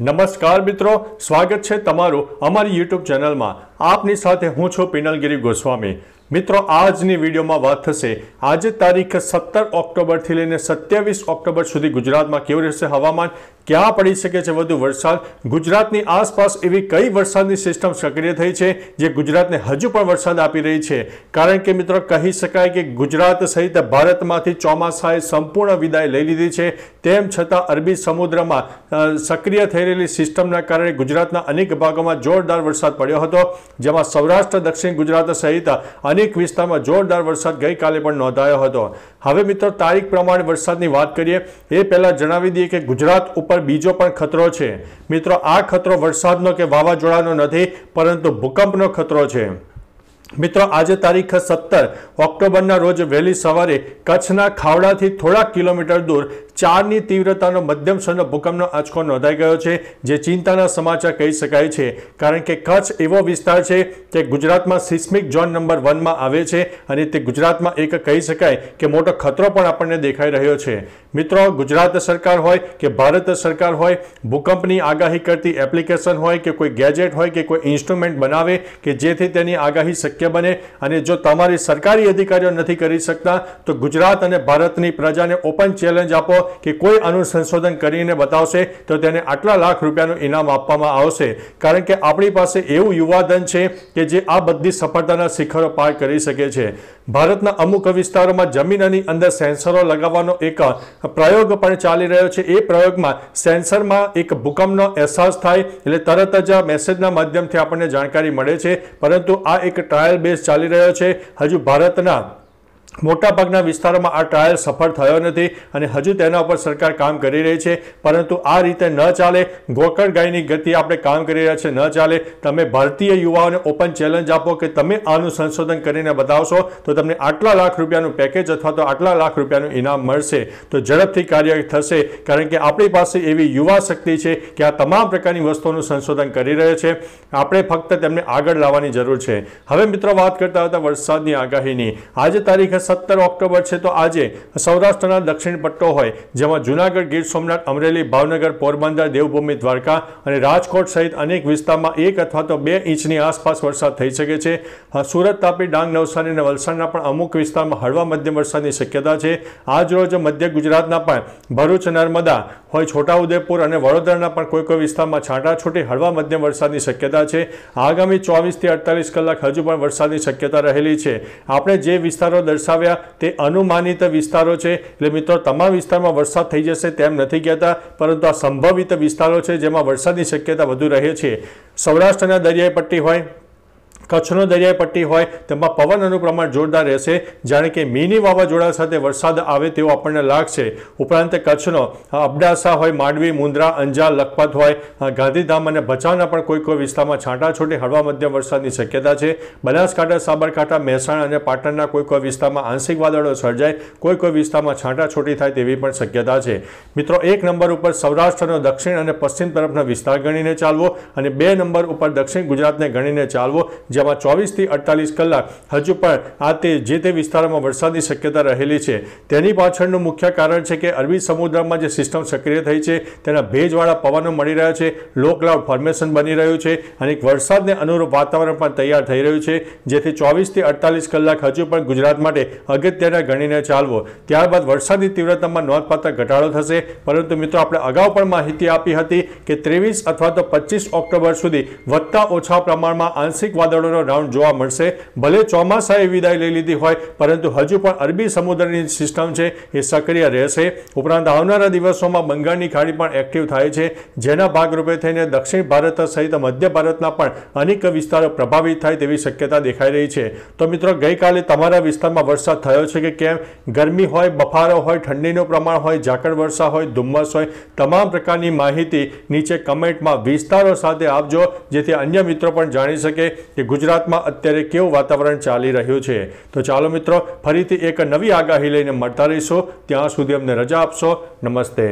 નમસ્કાર મિત્રો સ્વાગત છે તમારું અમારી યુટ્યુબ ચેનલમાં આપની સાથે હું છું પિનલગીરી ગોસ્વામી મિત્રો આજની વિડીયોમાં વાત થશે આજે તારીખ સત્તર ઓક્ટોબરથી લઈને સત્યાવીસ ઓક્ટોબર સુધી ગુજરાતમાં કેવું રહેશે હવામાન ક્યાં પડી શકે છે વધુ વરસાદ ગુજરાતની આસપાસ એવી કઈ વરસાદની સિસ્ટમ સક્રિય થઈ છે જે ગુજરાતને હજુ પણ વરસાદ આપી રહી છે કારણ કે મિત્રો કહી શકાય કે ગુજરાત સહિત ભારતમાંથી ચોમાસાએ સંપૂર્ણ વિદાય લઈ લીધી છે તેમ છતાં અરબી સમુદ્રમાં સક્રિય થઈ રહેલી સિસ્ટમના કારણે ગુજરાતના અનેક ભાગોમાં જોરદાર વરસાદ પડ્યો હતો જેમાં સૌરાષ્ટ્ર દક્ષિણ ગુજરાત સહિત અનેક વિસ્તારમાં જોરદાર વરસાદ ગઈકાલે પણ નોંધાયો હતો હવે મિત્રો તારીખ પ્રમાણે વરસાદની વાત કરીએ એ પહેલાં જણાવી દઈએ કે ગુજરાત ઉપર પર બીજો પણ ખતરો છે મિત્રો આ ખતરો વરસાદનો કે વાવાઝોડાનો નથી પરંતુ ભૂકંપનો ખતરો છે મિત્રો આજે તારીખ સત્તર ઓક્ટોબરના રોજ વહેલી સવારે કચ્છના ખાવડાથી થોડાક કિલોમીટર દૂર ચારની તીવ્રતાનો મધ્યમ સ્તરનો ભૂકંપનો આંચકો નોંધાઈ ગયો છે જે ચિંતાના સમાચાર કહી શકાય છે કારણ કે કચ્છ એવો વિસ્તાર છે કે ગુજરાતમાં સિસ્મિક ઝોન નંબર વનમાં આવે છે અને તે ગુજરાતમાં એક કહી શકાય કે મોટો ખતરો પણ આપણને દેખાઈ રહ્યો છે મિત્રો ગુજરાત સરકાર હોય કે ભારત સરકાર હોય ભૂકંપની આગાહી કરતી એપ્લિકેશન હોય કે કોઈ ગેજેટ હોય કે કોઈ ઇન્સ્ટ્રુમેન્ટ બનાવે કે જેથી તેની આગાહી શક્ય બને અને જો તમારી સરકારી અધિકારીઓ નથી કરી શકતા તો ગુજરાત અને ભારતની પ્રજાને ઓપન ચેલેન્જ આપો કે કોઈ આનું સંશોધન કરીને બતાવશે તો તેને આટલા લાખ રૂપિયાનું ઇનામ આપવામાં આવશે કારણ કે આપણી પાસે એવું યુવાધન છે કે જે આ બધી સફળતાના શિખરો પાર કરી શકે છે ભારતના અમુક વિસ્તારોમાં જમીનની અંદર સેન્સરો લગાવવાનો એક પ્રયોગ પણ ચાલી રહ્યો છે એ પ્રયોગમાં સેન્સરમાં એક ભૂકંપનો અહેસાસ થાય એટલે તરત જ આ મેસેજના માધ્યમથી આપણને જાણકારી મળે છે પરંતુ આ એક ટ્રાયલ બેઝ ચાલી રહ્યો છે હજુ ભારતના મોટાભાગના વિસ્તારોમાં આ ટ્રાયલ સફળ થયો નથી અને હજુ તેના ઉપર સરકાર કામ કરી રહી છે પરંતુ આ રીતે ન ચાલે ગોકળ ગાયની ગતિ આપણે કામ કરી રહ્યા છે ન ચાલે તમે ભારતીય યુવાઓને ઓપન ચેલેન્જ આપો કે તમે આનું સંશોધન કરીને બતાવશો તો તમને આટલા લાખ રૂપિયાનું પેકેજ અથવા તો આટલા લાખ રૂપિયાનું ઇનામ મળશે તો ઝડપથી કાર્ય થશે કારણ કે આપણી પાસે એવી યુવા શક્તિ છે કે આ તમામ પ્રકારની વસ્તુઓનું સંશોધન કરી રહ્યો છે આપણે ફક્ત તેમને આગળ લાવવાની જરૂર છે હવે મિત્રો વાત કરતા હતા વરસાદની આગાહીની આજે તારીખ સત્તર ઓક્ટોબર છે તો આજે સૌરાષ્ટ્રના દક્ષિણ પટ્ટો હોય જેમાં જૂનાગઢ ગીર સોમનાથ અમરેલી ભાવનગર પોરબંદર દેવભૂમિ દ્વારકા અને રાજકોટ સહિત અનેક વિસ્તારમાં એક અથવા તો બે ઇંચની આસપાસ વરસાદ થઈ શકે છે સુરત તાપી ડાંગ નવસારી અને વલસાડના પણ અમુક વિસ્તારમાં હળવા મધ્યમ વરસાદની શક્યતા છે આજ રોજ મધ્ય ગુજરાતના પણ ભરૂચ નર્મદા હોય છોટાઉદેપુર અને વડોદરાના પણ કોઈ કોઈ વિસ્તારમાં છાંટાછૂટી હળવા મધ્યમ વરસાદની શક્યતા છે આગામી ચોવીસથી અડતાલીસ કલાક હજુ પણ વરસાદની શક્યતા રહેલી છે આપણે જે વિસ્તારો દર્શાવ દર્શાવ્યા તે અનુમાનિત વિસ્તારો છે એટલે મિત્રો તમામ વિસ્તારમાં વરસાદ થઈ જશે તેમ નથી કહેતા પરંતુ આ સંભવિત વિસ્તારો છે જેમાં વરસાદની શક્યતા વધુ રહે છે સૌરાષ્ટ્રના દરિયાઈ પટ્ટી હોય કચ્છનો દરિયાઈ પટ્ટી હોય તેમાં પવનનું પ્રમાણ જોરદાર રહેશે જાણે કે મિની વાવાઝોડા સાથે વરસાદ આવે તેવો આપણને લાગશે ઉપરાંત કચ્છનો અબડાસા હોય માંડવી મુંદ્રા અંજાર લખપત હોય ગાંધીધામ અને ભચાઉના પણ કોઈ કોઈ વિસ્તારમાં છાંટાછૂટી હળવા મધ્યમ વરસાદની શક્યતા છે બનાસકાંઠા સાબરકાંઠા મહેસાણા અને પાટણના કોઈ કોઈ વિસ્તારમાં આંશિક વાદળો સર્જાય કોઈ કોઈ વિસ્તારમાં છાંટાછૂટી થાય તેવી પણ શક્યતા છે મિત્રો એક નંબર ઉપર સૌરાષ્ટ્રનો દક્ષિણ અને પશ્ચિમ તરફનો વિસ્તાર ગણીને ચાલવો અને બે નંબર ઉપર દક્ષિણ ગુજરાતને ગણીને ચાલવો જેમાં ચોવીસથી અડતાલીસ કલાક હજુ પણ આ તે જે તે વિસ્તારોમાં વરસાદની શક્યતા રહેલી છે તેની પાછળનું મુખ્ય કારણ છે કે અરબી સમુદ્રમાં જે સિસ્ટમ સક્રિય થઈ છે તેના ભેજવાળા પવનો મળી રહ્યા છે લો ક્લાઉડ ફોર્મેશન બની રહ્યું છે અને વરસાદને અનુરૂપ વાતાવરણ પણ તૈયાર થઈ રહ્યું છે જેથી ચોવીસથી અડતાલીસ કલાક હજુ પણ ગુજરાત માટે અગત્યના ગણીને ચાલવો ત્યારબાદ વરસાદની તીવ્રતામાં નોંધપાત્ર ઘટાડો થશે પરંતુ મિત્રો આપણે અગાઉ પણ માહિતી આપી હતી કે ત્રેવીસ અથવા તો પચીસ ઓક્ટોબર સુધી વધતા ઓછા પ્રમાણમાં આંશિક વાદળો વાવાઝોડાનો રાઉન્ડ જોવા મળશે ભલે ચોમાસાએ વિદાય લઈ લીધી હોય પરંતુ હજુ પણ અરબી સમુદ્રની સિસ્ટમ છે એ સક્રિય રહેશે ઉપરાંત આવનારા દિવસોમાં બંગાળની ખાડી પણ એક્ટિવ થાય છે જેના ભાગરૂપે થઈને દક્ષિણ ભારત સહિત મધ્ય ભારતના પણ અનેક વિસ્તારો પ્રભાવિત થાય તેવી શક્યતા દેખાઈ રહી છે તો મિત્રો ગઈકાલે તમારા વિસ્તારમાં વરસાદ થયો છે કે કેમ ગરમી હોય બફારો હોય ઠંડીનું પ્રમાણ હોય ઝાકળ વર્ષા હોય ધુમ્મસ હોય તમામ પ્રકારની માહિતી નીચે કમેન્ટમાં વિસ્તારો સાથે આપજો જેથી અન્ય મિત્રો પણ જાણી શકે કે ગુજરાતમાં અત્યારે કેવું વાતાવરણ ચાલી રહ્યું છે તો ચાલો મિત્રો ફરીથી એક નવી આગાહી લઈને મળતા રહીશું ત્યાં સુધી અમને રજા આપશો નમસ્તે